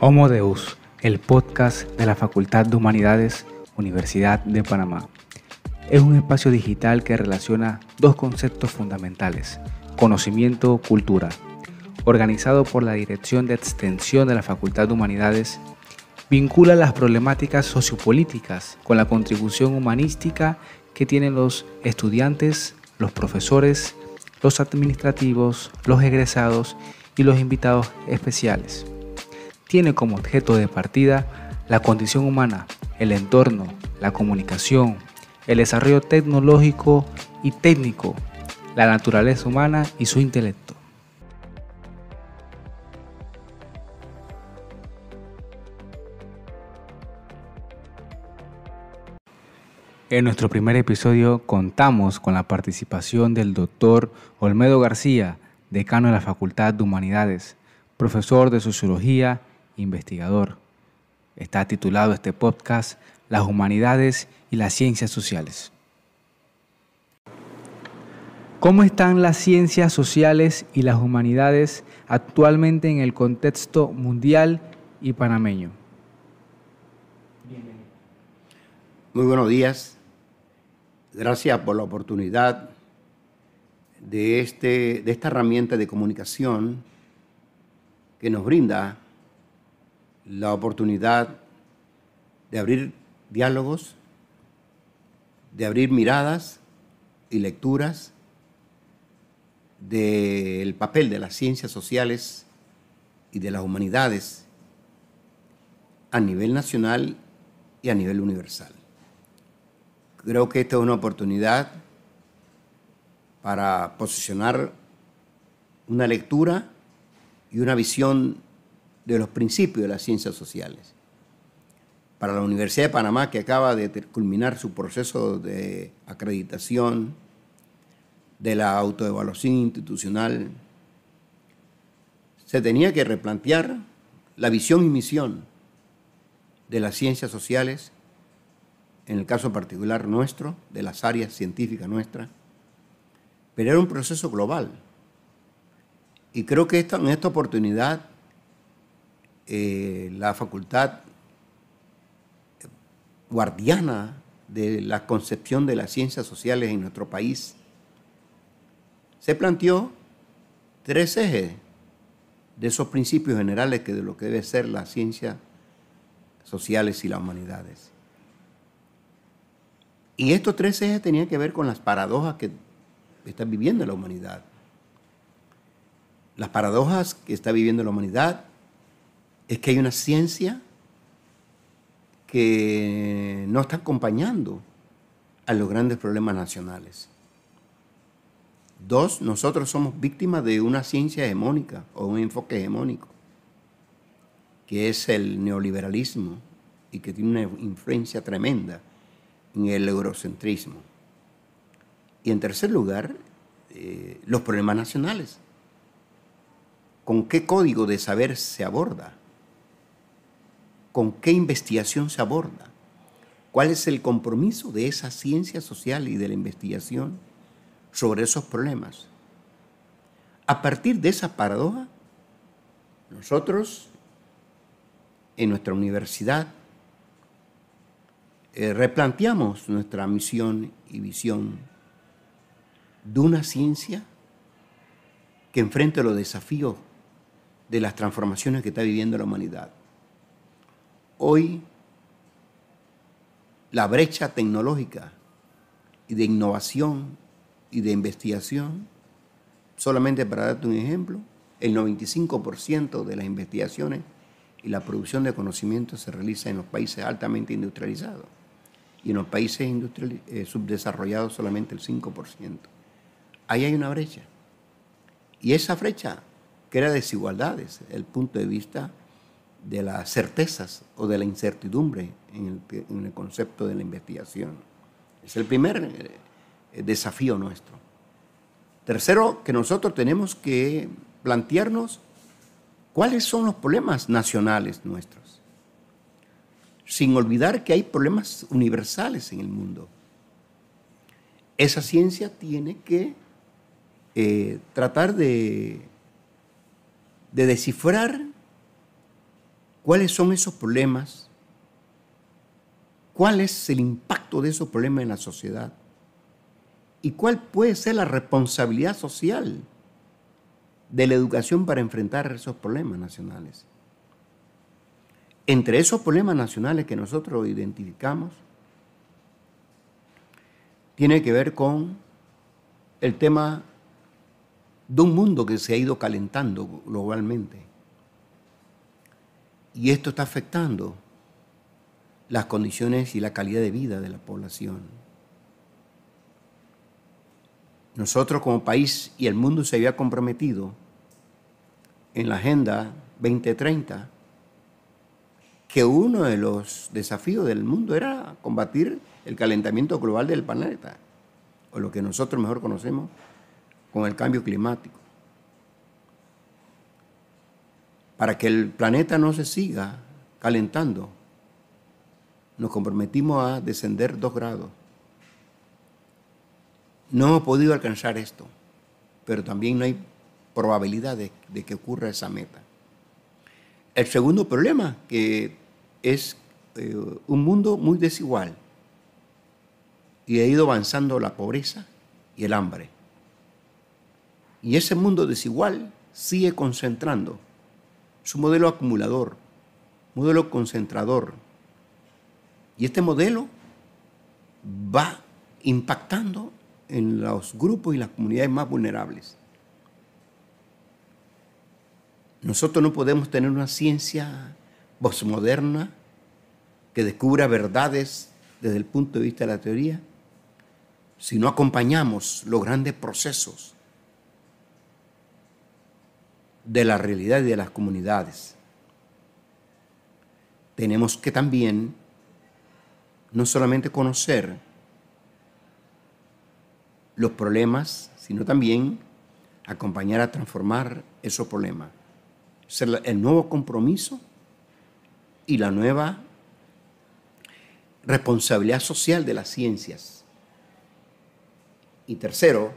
Homo Deus, el podcast de la Facultad de Humanidades, Universidad de Panamá. Es un espacio digital que relaciona dos conceptos fundamentales, conocimiento, cultura. Organizado por la Dirección de Extensión de la Facultad de Humanidades, vincula las problemáticas sociopolíticas con la contribución humanística que tienen los estudiantes, los profesores, los administrativos, los egresados y los invitados especiales tiene como objeto de partida la condición humana, el entorno, la comunicación, el desarrollo tecnológico y técnico, la naturaleza humana y su intelecto. En nuestro primer episodio contamos con la participación del doctor Olmedo García, decano de la Facultad de Humanidades, profesor de Sociología investigador. Está titulado este podcast Las humanidades y las ciencias sociales. ¿Cómo están las ciencias sociales y las humanidades actualmente en el contexto mundial y panameño? Muy buenos días. Gracias por la oportunidad de, este, de esta herramienta de comunicación que nos brinda la oportunidad de abrir diálogos, de abrir miradas y lecturas del papel de las ciencias sociales y de las humanidades a nivel nacional y a nivel universal. Creo que esta es una oportunidad para posicionar una lectura y una visión de los principios de las ciencias sociales. Para la Universidad de Panamá, que acaba de culminar su proceso de acreditación, de la autoevaluación institucional, se tenía que replantear la visión y misión de las ciencias sociales, en el caso particular nuestro, de las áreas científicas nuestras, pero era un proceso global. Y creo que esta, en esta oportunidad eh, la facultad guardiana de la concepción de las ciencias sociales en nuestro país, se planteó tres ejes de esos principios generales que de lo que debe ser las ciencia sociales y las humanidades. Y estos tres ejes tenían que ver con las paradojas que está viviendo la humanidad. Las paradojas que está viviendo la humanidad es que hay una ciencia que no está acompañando a los grandes problemas nacionales. Dos, nosotros somos víctimas de una ciencia hegemónica o un enfoque hegemónico, que es el neoliberalismo y que tiene una influencia tremenda en el eurocentrismo. Y en tercer lugar, eh, los problemas nacionales. ¿Con qué código de saber se aborda? con qué investigación se aborda, cuál es el compromiso de esa ciencia social y de la investigación sobre esos problemas. A partir de esa paradoja, nosotros en nuestra universidad eh, replanteamos nuestra misión y visión de una ciencia que enfrente los desafíos de las transformaciones que está viviendo la humanidad hoy la brecha tecnológica y de innovación y de investigación, solamente para darte un ejemplo, el 95% de las investigaciones y la producción de conocimiento se realiza en los países altamente industrializados y en los países eh, subdesarrollados solamente el 5%. Ahí hay una brecha. Y esa brecha crea desigualdades desde el punto de vista de las certezas o de la incertidumbre en el, concepto de la investigación. Es el primer eh, eh, desafío nuestro. Tercero, que nosotros tenemos que plantearnos cuáles son los problemas nacionales nuestros, sin olvidar que hay problemas universales en el mundo. Esa ciencia tiene que eh, tratar de, de descifrar cuáles son esos problemas, cuál es el impacto de esos problemas en la sociedad y cuál puede ser la responsabilidad social de la educación para enfrentar esos problemas nacionales. Entre esos problemas nacionales que nosotros identificamos, tiene que ver con el tema de un mundo que se ha ido calentando globalmente y esto está afectando las condiciones y la calidad de vida de la población. Nosotros como país y el mundo se había comprometido en la Agenda 2030 que uno de los desafíos del mundo era combatir el calentamiento global del planeta, o lo que nosotros mejor conocemos con el cambio climático. para que el planeta no se siga calentando, nos comprometimos a descender dos grados. No hemos podido alcanzar esto, pero también no hay probabilidad de, que ocurra esa meta. El segundo problema que es eh, un mundo muy desigual y ha ido avanzando la pobreza y el hambre. Y ese mundo desigual sigue concentrando su modelo acumulador, modelo concentrador. Y este modelo va impactando en los grupos y las comunidades más vulnerables. Nosotros no podemos tener una ciencia postmoderna que descubra verdades desde el punto de vista de la teoría si no acompañamos los grandes procesos de la realidad y de las comunidades. Tenemos que también no solamente conocer los problemas, sino también acompañar a transformar esos problemas. el nuevo compromiso y la nueva responsabilidad social de las ciencias. Y tercero,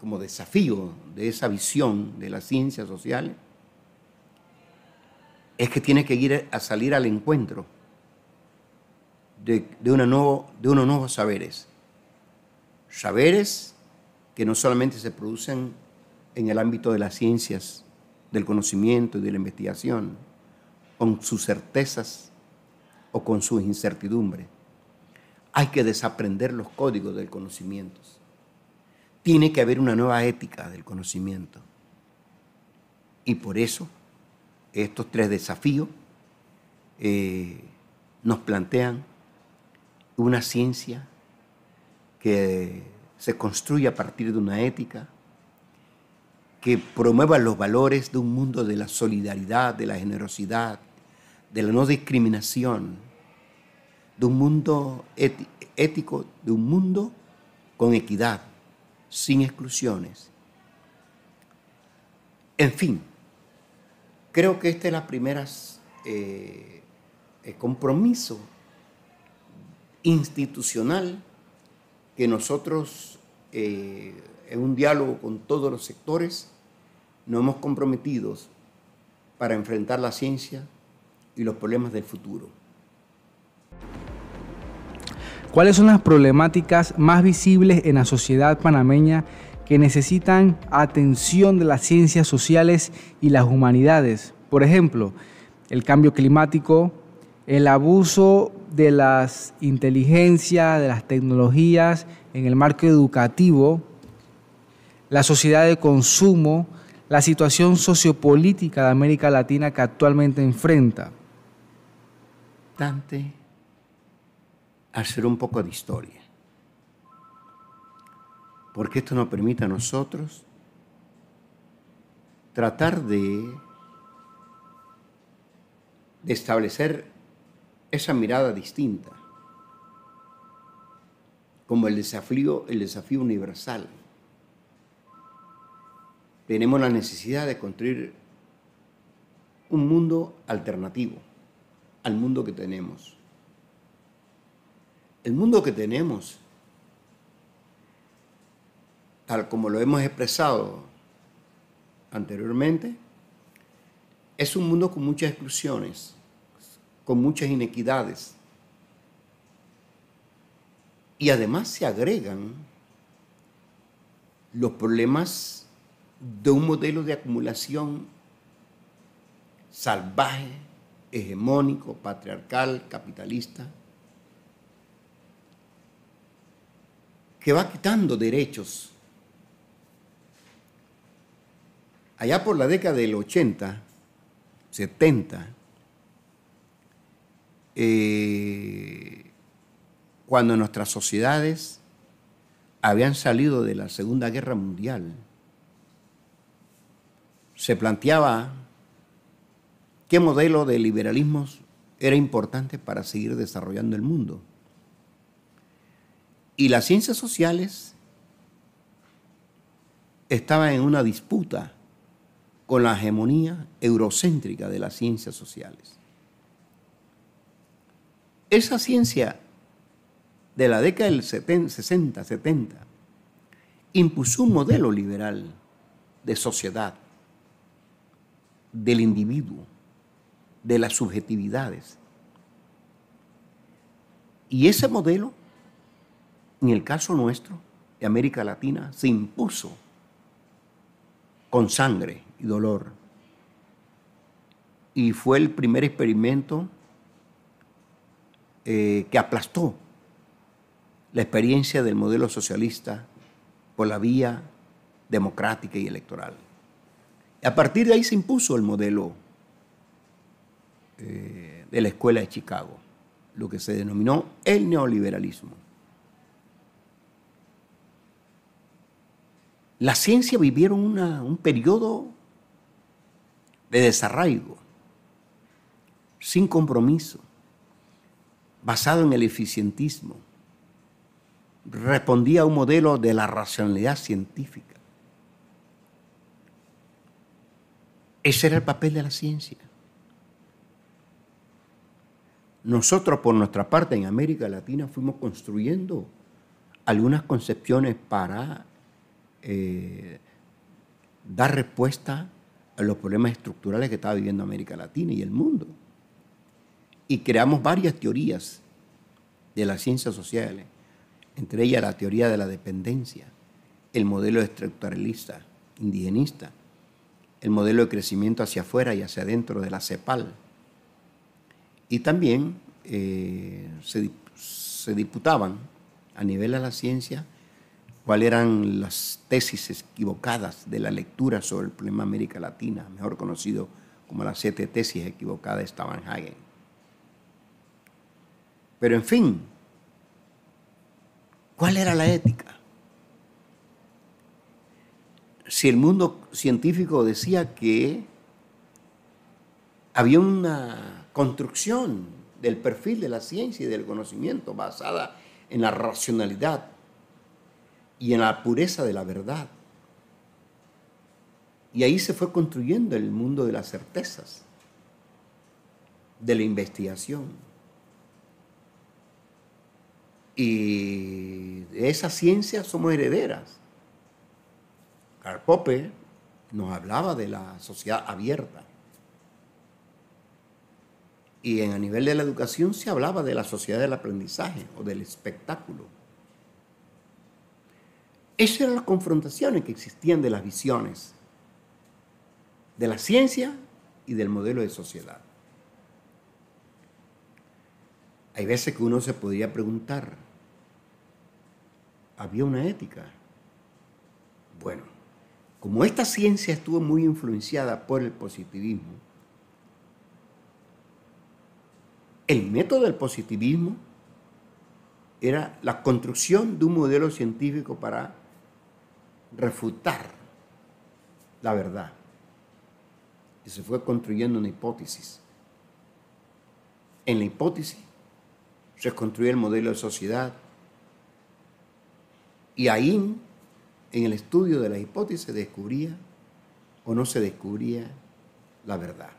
como desafío de esa visión de la ciencia social, es que tiene que ir a salir al encuentro de, nuevo, de unos nuevos saberes. Saberes que no solamente se producen en el ámbito de las ciencias, del conocimiento y de la investigación, con sus certezas o con sus incertidumbres. Hay que desaprender los códigos del conocimiento tiene que haber una nueva ética del conocimiento. Y por eso estos tres desafíos eh, nos plantean una ciencia que se construye a partir de una ética, que promueva los valores de un mundo de la solidaridad, de la generosidad, de la no discriminación, de un mundo ético, de un mundo con equidad sin exclusiones. En fin, creo que este es la primer eh, eh, compromiso institucional que nosotros, eh, en un diálogo con todos los sectores, nos hemos comprometido para enfrentar la ciencia y los problemas del futuro. ¿Cuáles son las problemáticas más visibles en la sociedad panameña que necesitan atención de las ciencias sociales y las humanidades? Por ejemplo, el cambio climático, el abuso de las inteligencias, de las tecnologías en el marco educativo, la sociedad de consumo, la situación sociopolítica de América Latina que actualmente enfrenta. Dante hacer un poco de historia. Porque esto nos permite a nosotros tratar de, de establecer esa mirada distinta como el desafío, el desafío universal. Tenemos la necesidad de construir un mundo alternativo al mundo que tenemos. El mundo que tenemos, tal como lo hemos expresado anteriormente, es un mundo con muchas exclusiones, con muchas inequidades. Y además se agregan los problemas de un modelo de acumulación salvaje, hegemónico, patriarcal, capitalista, que va quitando derechos. Allá por la década del 80, 70, eh, cuando nuestras sociedades habían salido de la Segunda Guerra Mundial, se planteaba qué modelo de liberalismo era importante para seguir desarrollando el mundo y las ciencias sociales estaban en una disputa con la hegemonía eurocéntrica de las ciencias sociales. Esa ciencia de la década del 70, 60, 70 impuso un modelo liberal de sociedad, del individuo, de las subjetividades. Y ese modelo en el caso nuestro, de América Latina, se impuso con sangre y dolor. Y fue el primer experimento eh, que aplastó la experiencia del modelo socialista por la vía democrática y electoral. A partir de ahí se impuso el modelo eh, de la Escuela de Chicago, lo que se denominó el neoliberalismo. la ciencia vivieron un periodo de desarraigo, sin compromiso, basado en el eficientismo. Respondía a un modelo de la racionalidad científica. Ese era el papel de la ciencia. Nosotros, por nuestra parte, en América Latina fuimos construyendo algunas concepciones para eh, dar respuesta a los problemas estructurales que estaba viviendo América Latina y el mundo. Y creamos varias teorías de las ciencias sociales, entre ellas la teoría de la dependencia, el modelo estructuralista, indigenista, el modelo de crecimiento hacia afuera y hacia adentro de la CEPAL. Y también eh, se, se, disputaban a nivel de la ciencia cuáles eran las tesis equivocadas de la lectura sobre el problema América Latina, mejor conocido como las siete tesis equivocadas de Hagen. Pero en fin, ¿cuál era la ética? Si el mundo científico decía que había una construcción del perfil de la ciencia y del conocimiento basada en la racionalidad y en la pureza de la verdad. Y ahí se fue construyendo el mundo de las certezas, de la investigación. Y de esa ciencia somos herederas. Karl Popper nos hablaba de la sociedad abierta. Y en, a nivel de la educación se hablaba de la sociedad del aprendizaje o del espectáculo. Esas eran las confrontaciones que existían de las visiones, de la ciencia y del modelo de sociedad. Hay veces que uno se podría preguntar, ¿había una ética? Bueno, como esta ciencia estuvo muy influenciada por el positivismo, el método del positivismo era la construcción de un modelo científico para refutar la verdad. Y se fue construyendo una hipótesis. En la hipótesis se construía el modelo de sociedad. Y ahí, en el estudio de la hipótesis, se descubría o no se descubría la verdad.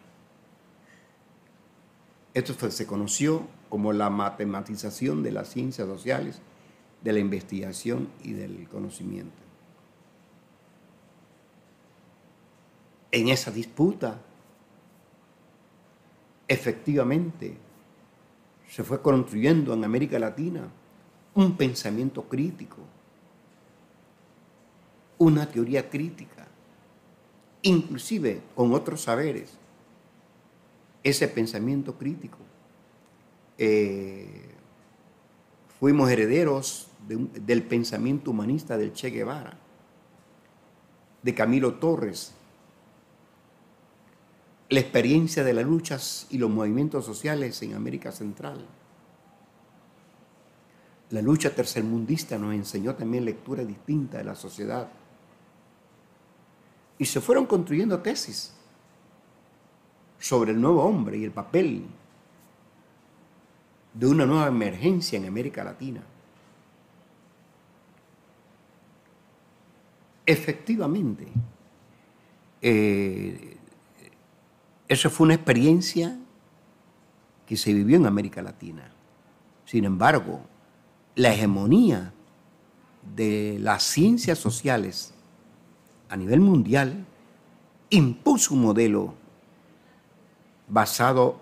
Esto se conoció como la matematización de las ciencias sociales, de la investigación y del conocimiento. en esa disputa, efectivamente, se fue construyendo en América Latina un pensamiento crítico, una teoría crítica, inclusive con otros saberes. Ese pensamiento crítico. Eh, fuimos herederos del pensamiento humanista del Che Guevara, de Camilo Torres, la experiencia de las luchas y los movimientos sociales en América Central. La lucha tercermundista nos enseñó también lecturas distintas de la sociedad. Y se fueron construyendo tesis sobre el nuevo hombre y el papel de una nueva emergencia en América Latina. Efectivamente, eh, esa fue una experiencia que se vivió en América Latina. Sin embargo, la hegemonía de las ciencias sociales a nivel mundial impuso un modelo basado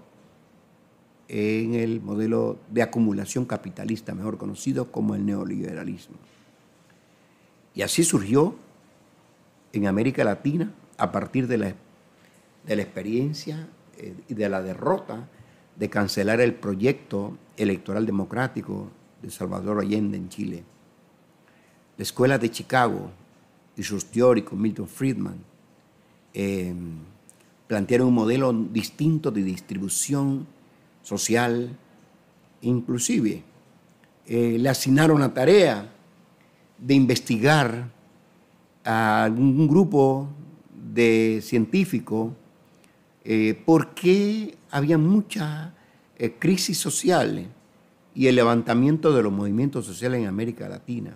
en el modelo de acumulación capitalista, mejor conocido como el neoliberalismo. Y así surgió en América Latina, a partir de la de la experiencia eh, y de la derrota de cancelar el proyecto electoral democrático de Salvador Allende en Chile. La Escuela de Chicago y sus teóricos, Milton Friedman, em, plantearon un modelo distinto de distribución social, inclusive eh, le asignaron la tarea de investigar a un grupo de científicos eh, porque había mucha eh, crisis sociales y el levantamiento de los movimientos sociales en América Latina.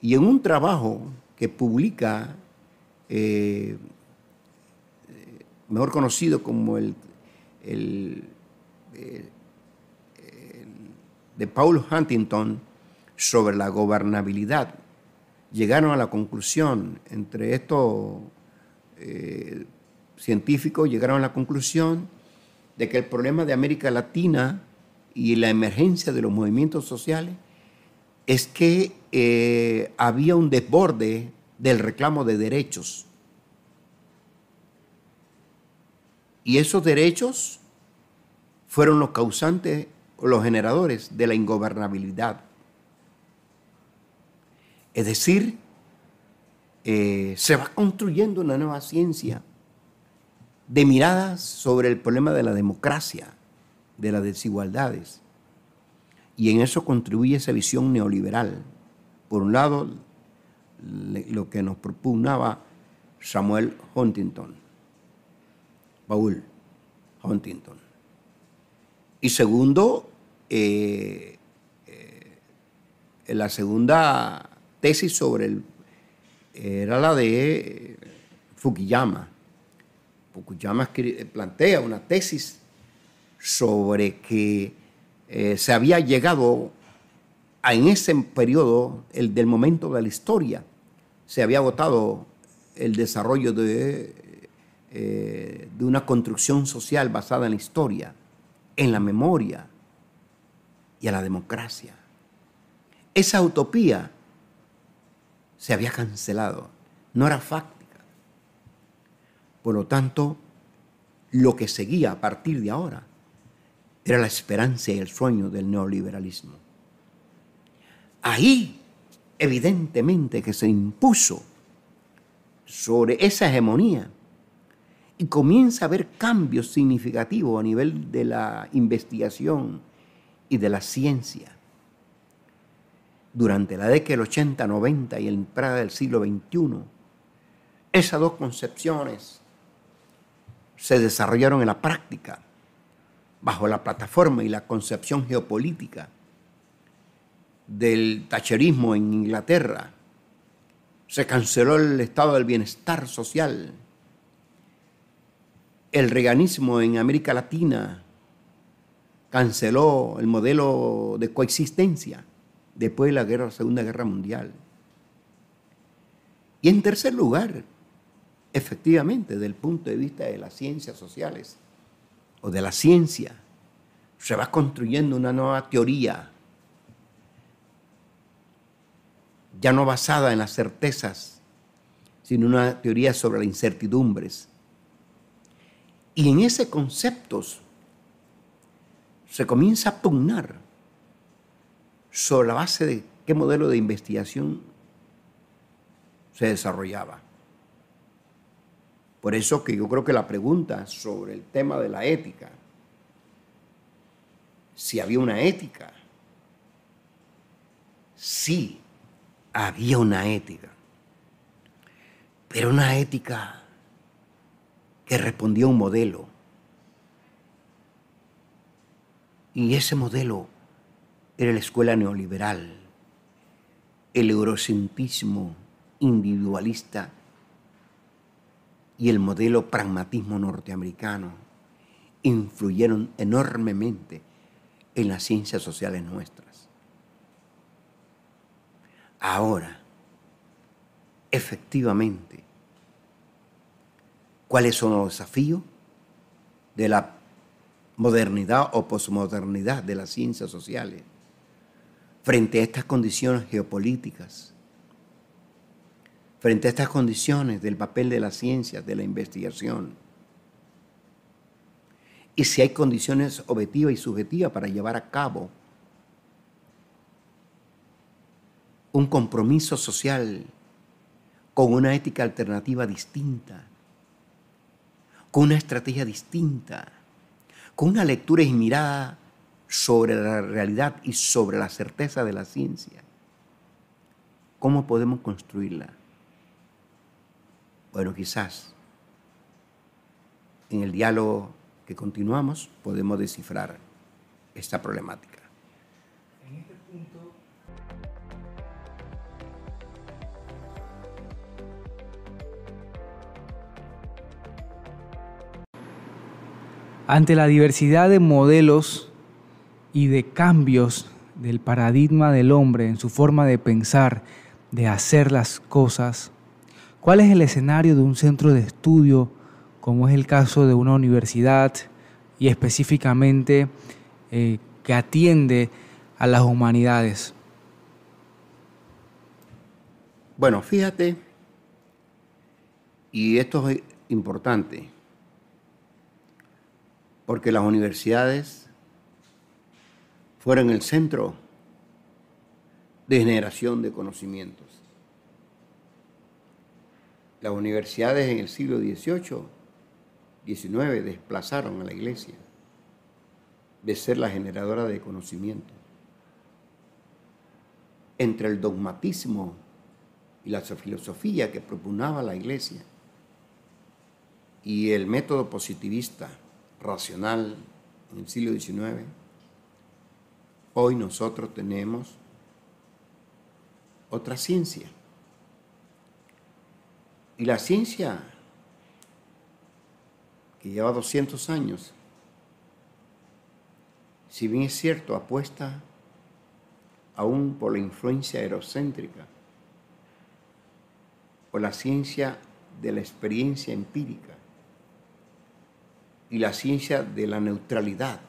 Y en un trabajo que publica, eh, mejor conocido como el, de Paul Huntington, sobre la gobernabilidad, llegaron a la conclusión entre estos científicos llegaron a la conclusión de que el problema de América Latina y la emergencia de los movimientos sociales es que eh, había un desborde del reclamo de derechos. Y esos derechos fueron los causantes o los generadores de la ingobernabilidad. Es decir, eh, se va construyendo una nueva ciencia de miradas sobre el problema de la democracia, de las desigualdades. Y en eso contribuye esa visión neoliberal. Por un lado, lo que nos propugnaba Samuel Huntington, Paul Huntington. Y segundo, eh, eh, la segunda tesis sobre el, era la de Fukuyama, pukuyama eh, plantea una tesis sobre que eh, se había llegado en ese periodo, el del momento de la historia, se había agotado el desarrollo de, eh, de una construcción social basada en la historia, en la memoria y a la democracia. Esa utopía se había cancelado, no era, facto. Por lo tanto, lo que seguía a partir de ahora era la esperanza y el sueño del neoliberalismo. Ahí, evidentemente, que se impuso sobre esa hegemonía y comienza a haber cambios significativos a nivel de la investigación y de la ciencia. Durante la década del 80, 90 y el entrada del siglo XXI, esas dos concepciones se desarrollaron en la práctica, bajo la plataforma y la concepción geopolítica del tacherismo en Inglaterra. Se canceló el estado del bienestar social. El reganismo en América Latina canceló el modelo de coexistencia después de la, la Segunda Guerra Mundial. Y en tercer lugar, efectivamente desde el punto de vista de las ciencias sociales o de la ciencia. Se va construyendo una nueva teoría, ya no basada en las certezas, sino una teoría sobre las incertidumbres. Y en ese conceptos se comienza a pugnar sobre la base de qué modelo de investigación se desarrollaba. Por eso que yo creo que la pregunta sobre el tema de la ética, si había una ética, sí, había una ética, pero una ética que respondía a un modelo. Y ese modelo era la escuela neoliberal, el eurocentrismo individualista y el modelo pragmatismo norteamericano influyeron enormemente en las ciencias sociales nuestras. Ahora, efectivamente, ¿cuáles son los desafíos de la modernidad o posmodernidad de las ciencias sociales frente a estas condiciones geopolíticas? frente a estas condiciones del papel de las ciencias, de la investigación. Y si hay condiciones objetivas y subjetivas para llevar a cabo un compromiso social con una ética alternativa distinta, con una estrategia distinta, con una lectura y mirada sobre la realidad y sobre la certeza de la ciencia. ¿Cómo podemos construirla? Bueno, quizás en el diálogo que continuamos podemos descifrar esta problemática. En este punto... Ante la diversidad de modelos y de cambios del paradigma del hombre en su forma de pensar, de hacer las cosas, ¿Cuál es el escenario de un centro de estudio, como es el caso de una universidad y específicamente eh, que atiende a las humanidades? Bueno, fíjate, y esto es importante, porque las universidades fueron el centro de generación de conocimientos las universidades en el siglo XVIII, XIX desplazaron a la iglesia de ser la generadora de conocimiento. Entre el dogmatismo y la filosofía que propugnaba la iglesia y el método positivista racional en el siglo XIX, hoy nosotros tenemos otra ciencia. Y la ciencia, que lleva 200 años, si bien es cierto, apuesta aún por la influencia erocéntrica por la ciencia de la experiencia empírica y la ciencia de la neutralidad.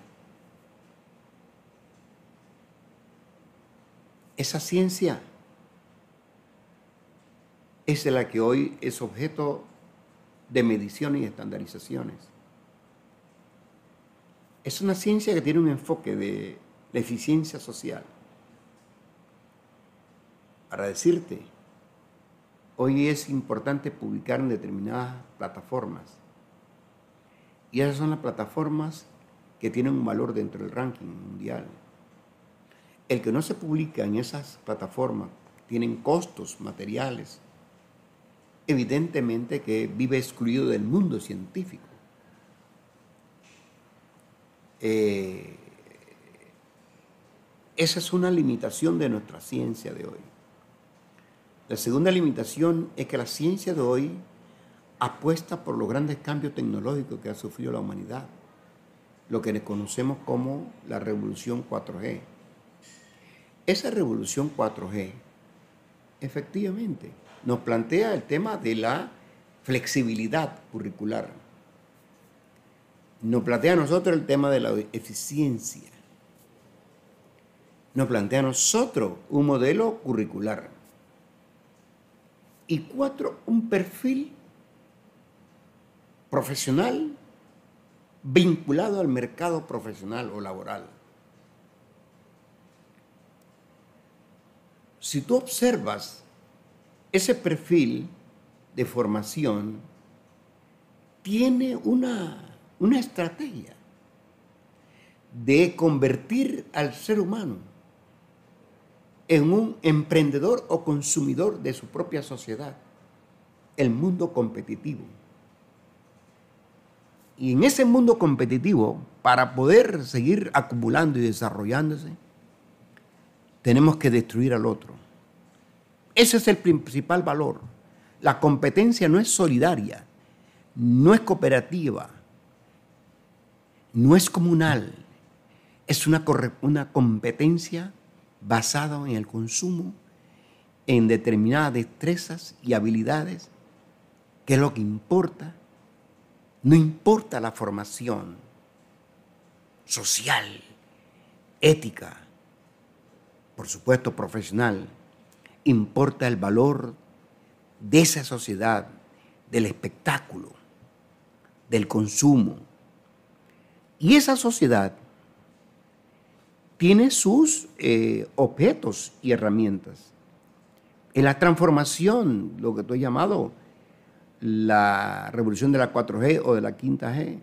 Esa ciencia es la que hoy es objeto de mediciones y estandarizaciones. Es una ciencia que tiene un enfoque de la eficiencia social. Para decirte, hoy es importante publicar en determinadas plataformas. Y esas son las plataformas que tienen un valor dentro del ranking mundial. El que no se publica en esas plataformas tienen costos materiales evidentemente que vive excluido del mundo científico. Eh, esa es una limitación de nuestra ciencia de hoy. La segunda limitación es que la ciencia de hoy apuesta por los grandes cambios tecnológicos que ha sufrido la humanidad, lo que conocemos como la revolución 4G. Esa revolución 4G Efectivamente, nos plantea el tema de la flexibilidad curricular. Nos plantea a nosotros el tema de la eficiencia. Nos plantea a nosotros un modelo curricular. Y cuatro, un perfil profesional vinculado al mercado profesional o laboral. Si tú observas ese perfil de formación, tiene una, una estrategia de convertir al ser humano en un emprendedor o consumidor de su propia sociedad, el mundo competitivo. Y en ese mundo competitivo, para poder seguir acumulando y desarrollándose, tenemos que destruir al otro. Ese es el principal valor. La competencia no es solidaria, no es cooperativa, no es comunal. Es una, una competencia basada en el consumo, en determinadas destrezas y habilidades, que es lo que importa. No importa la formación social, ética, por supuesto profesional, importa el valor de esa sociedad, del espectáculo, del consumo. Y esa sociedad tiene sus eh, objetos y herramientas. En la transformación, lo que tú has llamado la revolución de la 4G o de la 5G,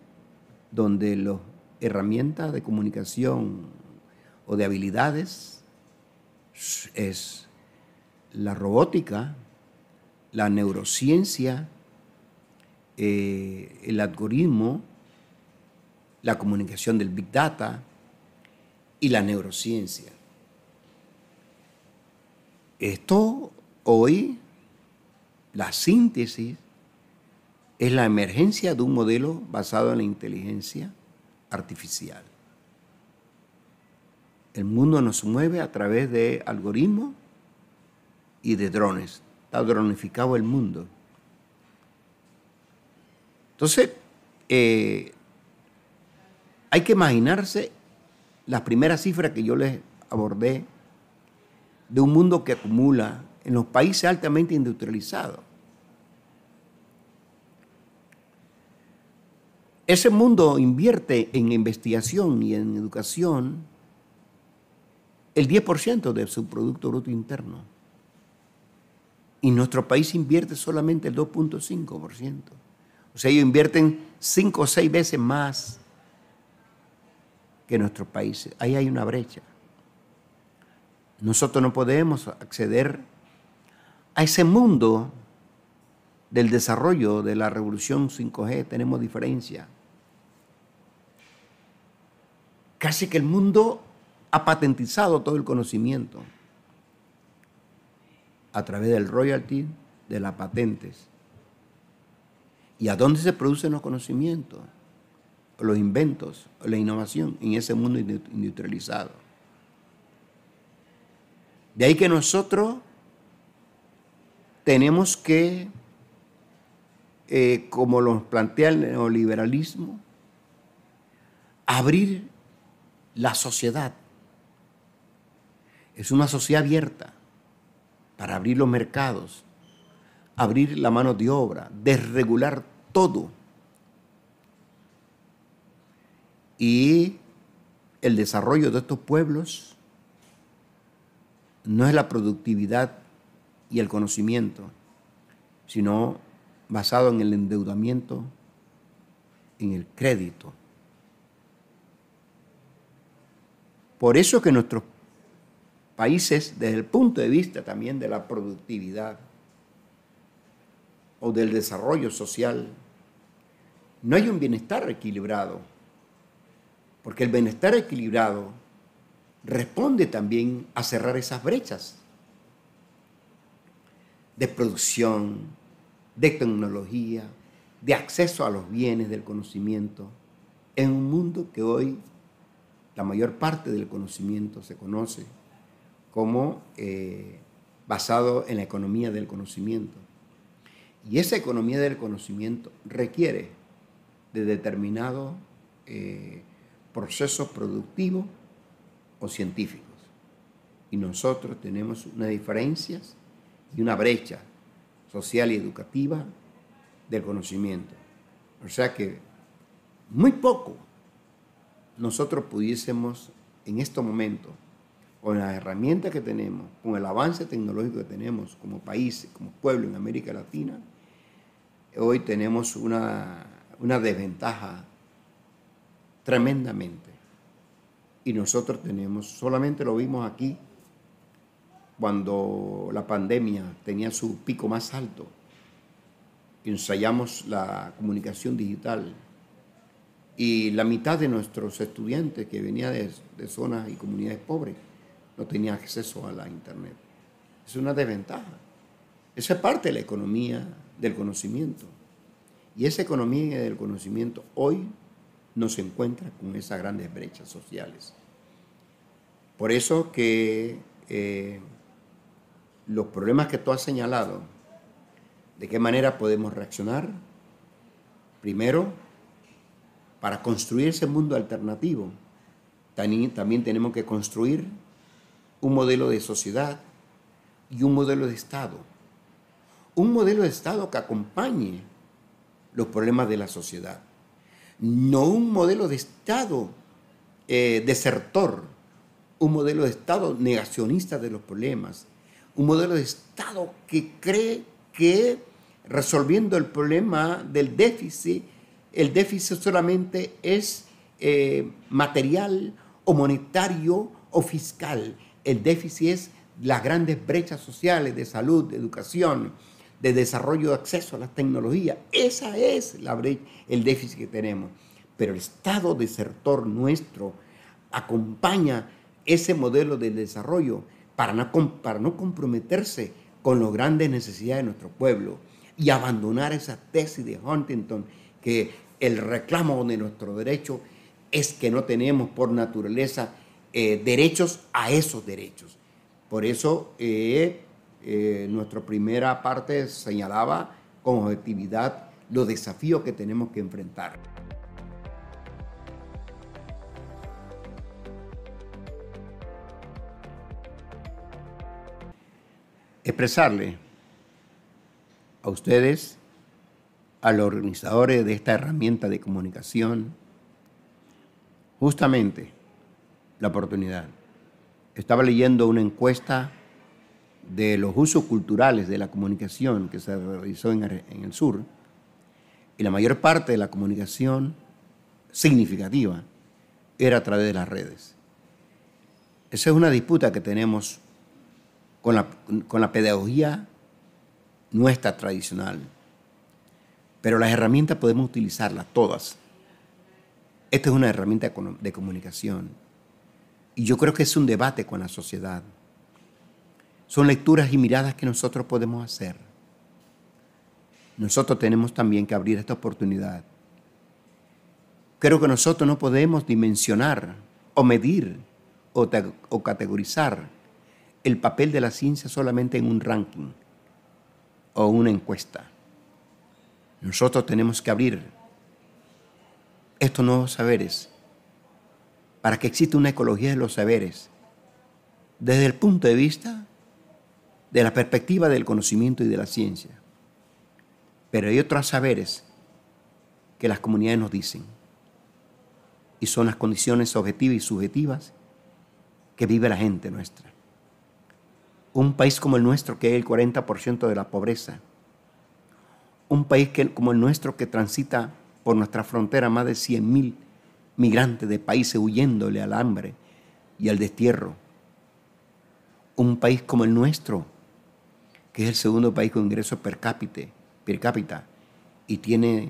donde las herramientas de comunicación o de habilidades es la robótica, la neurociencia, eh, el algoritmo, la comunicación del Big Data y la neurociencia. Esto hoy, la síntesis, es la emergencia de un modelo basado en la inteligencia artificial. El mundo nos mueve a través de algoritmos y de drones. Está dronificado el mundo. Entonces, eh, hay que imaginarse las primeras cifras que yo les abordé de un mundo que acumula en los países altamente industrializados. Ese mundo invierte en investigación y en educación el 10% de su Producto Bruto Interno. Y nuestro país invierte solamente el 2.5%. O sea, ellos invierten 5 o 6 veces más que nuestro país. Ahí hay una brecha. Nosotros no podemos acceder a ese mundo del desarrollo de la revolución 5G. Tenemos diferencia. Casi que el mundo ha patentizado todo el conocimiento a través del royalty de las patentes. ¿Y a dónde se producen los conocimientos, los inventos, la innovación en ese mundo industrializado? De ahí que nosotros tenemos que, eh, como lo plantea el neoliberalismo, abrir la sociedad es una sociedad abierta para abrir los mercados, abrir la mano de obra, desregular todo. Y el desarrollo de estos pueblos no es la productividad y el conocimiento, sino basado en el endeudamiento, en el crédito. Por eso que nuestros países desde el punto de vista también de la productividad o del desarrollo social. No hay un bienestar equilibrado, porque el bienestar equilibrado responde también a cerrar esas brechas de producción, de tecnología, de acceso a los bienes del conocimiento, en un mundo que hoy la mayor parte del conocimiento se conoce como eh, basado en la economía del conocimiento. Y esa economía del conocimiento requiere de determinados eh, procesos productivos o científicos. Y nosotros tenemos unas diferencias y una brecha social y educativa del conocimiento. O sea que muy poco nosotros pudiésemos en estos momentos con las herramientas que tenemos, con el avance tecnológico que tenemos como país, como pueblo en América Latina, hoy tenemos una, desventaja tremendamente. Y nosotros tenemos, solamente lo vimos aquí cuando la pandemia tenía su pico más alto, ensayamos la comunicación digital y la mitad de nuestros estudiantes que venía de zonas y comunidades pobres no tenía acceso a la Internet. Es una desventaja. Esa es parte de la economía del conocimiento. Y esa economía del conocimiento hoy nos encuentra con esas grandes brechas sociales. Por eso que eh, los problemas que tú has señalado, de qué manera podemos reaccionar, primero, para construir ese mundo alternativo, también tenemos que construir un modelo de sociedad y un modelo de Estado. Un modelo de Estado que acompañe los problemas de la sociedad. No un modelo de Estado eh, desertor, un modelo de Estado negacionista de los problemas, un modelo de Estado que cree que resolviendo el problema del déficit, el déficit solamente es eh, material o monetario o fiscal el déficit es las grandes brechas sociales de salud, de educación, de desarrollo de acceso a las tecnologías. Esa es la el déficit que tenemos. Pero el estado desertor nuestro acompaña ese modelo de desarrollo para no comprometerse con las grandes necesidades de nuestro pueblo y abandonar esa tesis de Huntington que el reclamo de nuestro derecho es que no tenemos por naturaleza eh, derechos a esos derechos. Por eso eh, eh, nuestra primera parte señalaba con objetividad los desafíos que tenemos que enfrentar. Expresarle a ustedes, a los organizadores de esta herramienta de comunicación, justamente la oportunidad. Estaba leyendo una encuesta de los usos culturales de la comunicación que se realizó en, el sur, y la mayor parte de la comunicación significativa era a través de las redes. Esa es una disputa que tenemos con la, con la pedagogía nuestra tradicional. Pero las herramientas podemos utilizarlas todas. Esta es una herramienta de comunicación. Y yo creo que es un debate con la sociedad. Son lecturas y miradas que nosotros podemos hacer. Nosotros tenemos también que abrir esta oportunidad. Creo que nosotros no podemos dimensionar o medir o, o categorizar el papel de la ciencia solamente en un ranking o una encuesta. Nosotros tenemos que abrir estos nuevos saberes para que exista una ecología de los saberes, desde el punto de vista de la perspectiva del conocimiento y de la ciencia. Pero hay otros saberes que las comunidades nos dicen y son las condiciones objetivas y subjetivas que vive la gente nuestra. Un país como el nuestro, que es el 40% de la pobreza, un país como el nuestro que transita por nuestra frontera más de 100.000 migrantes de países huyéndole al hambre y al destierro. Un país como el nuestro, que es el segundo país con ingresos per cápita, per cápita y tiene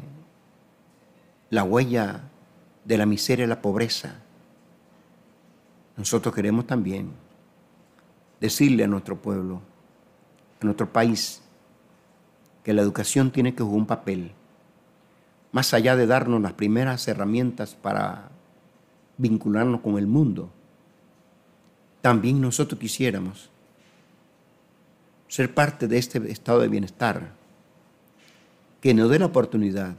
la huella de la miseria y la pobreza. Nosotros queremos también decirle a nuestro pueblo, a nuestro país, que la educación tiene que jugar un papel más allá de darnos las primeras herramientas para vincularnos con el mundo, también nosotros quisiéramos ser parte de este estado de bienestar que nos dé la oportunidad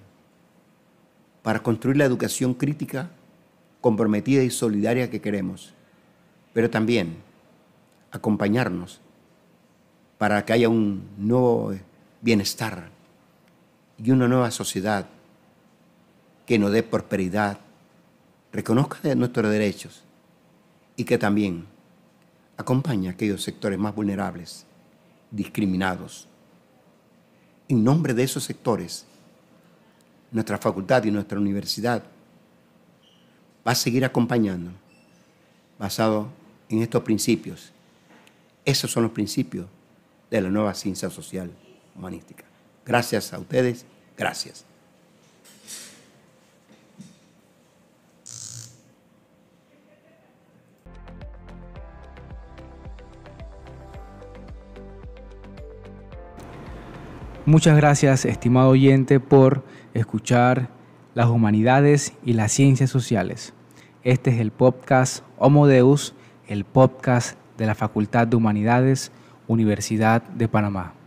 para construir la educación crítica, comprometida y solidaria que queremos, pero también acompañarnos para que haya un nuevo bienestar y una nueva sociedad que nos dé prosperidad, reconozca nuestros derechos y que también acompañe a aquellos sectores más vulnerables, discriminados. En nombre de esos sectores, nuestra facultad y nuestra universidad va a seguir acompañando basado en estos principios. Esos son los principios de la nueva ciencia social humanística. Gracias a ustedes, gracias. Muchas gracias, estimado oyente, por escuchar las humanidades y las ciencias sociales. Este es el podcast Homo Deus, el podcast de la Facultad de Humanidades, Universidad de Panamá.